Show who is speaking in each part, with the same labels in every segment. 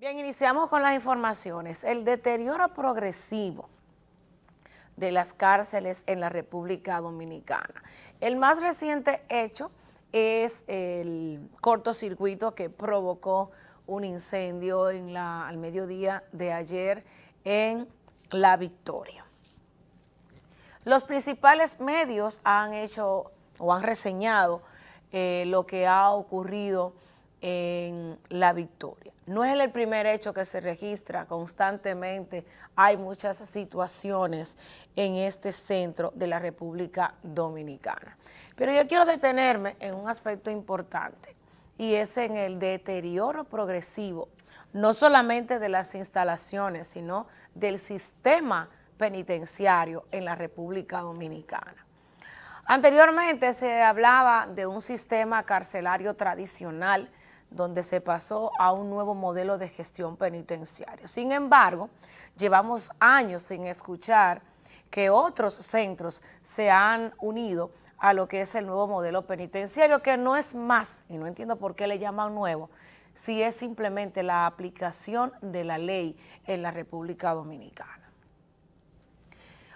Speaker 1: Bien, iniciamos con las informaciones. El deterioro progresivo de las cárceles en la República Dominicana. El más reciente hecho es el cortocircuito que provocó un incendio al mediodía de ayer en La Victoria. Los principales medios han hecho o han reseñado eh, lo que ha ocurrido en la victoria. No es el primer hecho que se registra constantemente, hay muchas situaciones en este centro de la República Dominicana. Pero yo quiero detenerme en un aspecto importante y es en el deterioro progresivo, no solamente de las instalaciones, sino del sistema penitenciario en la República Dominicana. Anteriormente se hablaba de un sistema carcelario tradicional donde se pasó a un nuevo modelo de gestión penitenciaria. Sin embargo, llevamos años sin escuchar que otros centros se han unido a lo que es el nuevo modelo penitenciario, que no es más, y no entiendo por qué le llaman nuevo, si es simplemente la aplicación de la ley en la República Dominicana.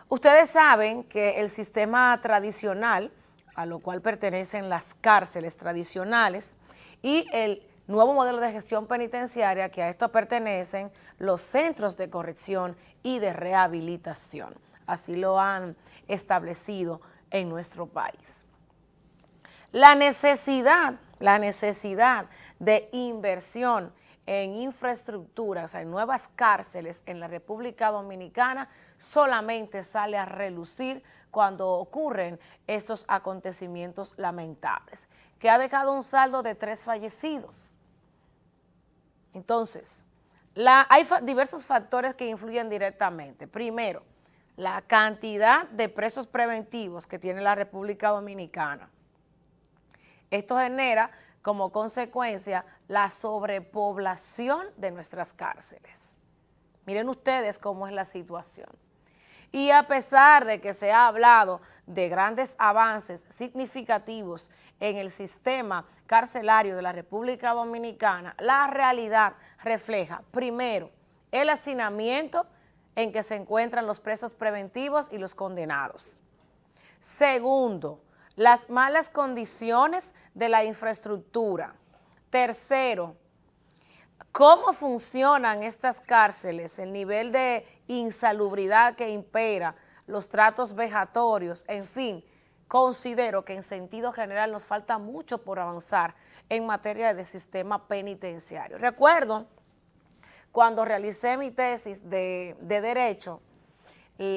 Speaker 1: Ustedes saben que el sistema tradicional, a lo cual pertenecen las cárceles tradicionales, y el nuevo modelo de gestión penitenciaria que a esto pertenecen los centros de corrección y de rehabilitación. Así lo han establecido en nuestro país. La necesidad, la necesidad de inversión en infraestructuras, en nuevas cárceles en la República Dominicana, solamente sale a relucir cuando ocurren estos acontecimientos lamentables, que ha dejado un saldo de tres fallecidos. Entonces, hay diversos factores que influyen directamente. Primero, la cantidad de presos preventivos que tiene la República Dominicana. Esto genera como consecuencia la sobrepoblación de nuestras cárceles. Miren ustedes cómo es la situación. Y a pesar de que se ha hablado de grandes avances significativos en el sistema carcelario de la República Dominicana, la realidad refleja, primero, el hacinamiento en que se encuentran los presos preventivos y los condenados. Segundo, las malas condiciones de la infraestructura. Tercero, cómo funcionan estas cárceles, el nivel de insalubridad que impera, los tratos vejatorios, en fin, considero que en sentido general nos falta mucho por avanzar en materia de sistema penitenciario. Recuerdo cuando realicé mi tesis de, de derecho,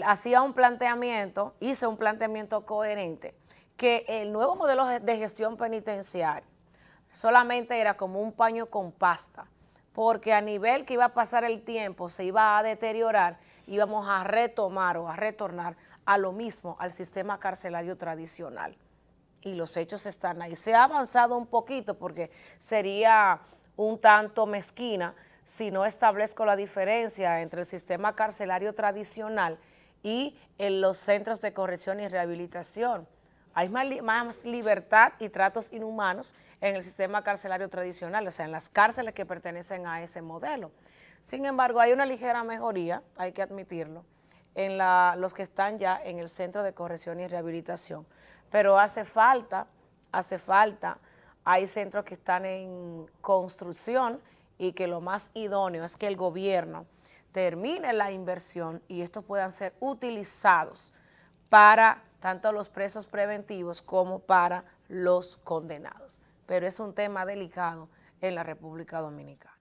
Speaker 1: hacía un planteamiento, hice un planteamiento coherente, que el nuevo modelo de gestión penitenciaria solamente era como un paño con pasta, porque a nivel que iba a pasar el tiempo se iba a deteriorar, íbamos a retomar o a retornar a lo mismo, al sistema carcelario tradicional. Y los hechos están ahí. Se ha avanzado un poquito porque sería un tanto mezquina si no establezco la diferencia entre el sistema carcelario tradicional y en los centros de corrección y rehabilitación hay más, libertad y tratos inhumanos en el sistema carcelario tradicional, o sea, en las cárceles que pertenecen a ese modelo. Sin embargo, hay una ligera mejoría, hay que admitirlo, en los que están ya en el Centro de Corrección y Rehabilitación. Pero hace falta, hace falta, hay centros que están en construcción y que lo más idóneo es que el gobierno termine la inversión y estos puedan ser utilizados para tanto a los presos preventivos como para los condenados. Pero es un tema delicado en la República Dominicana.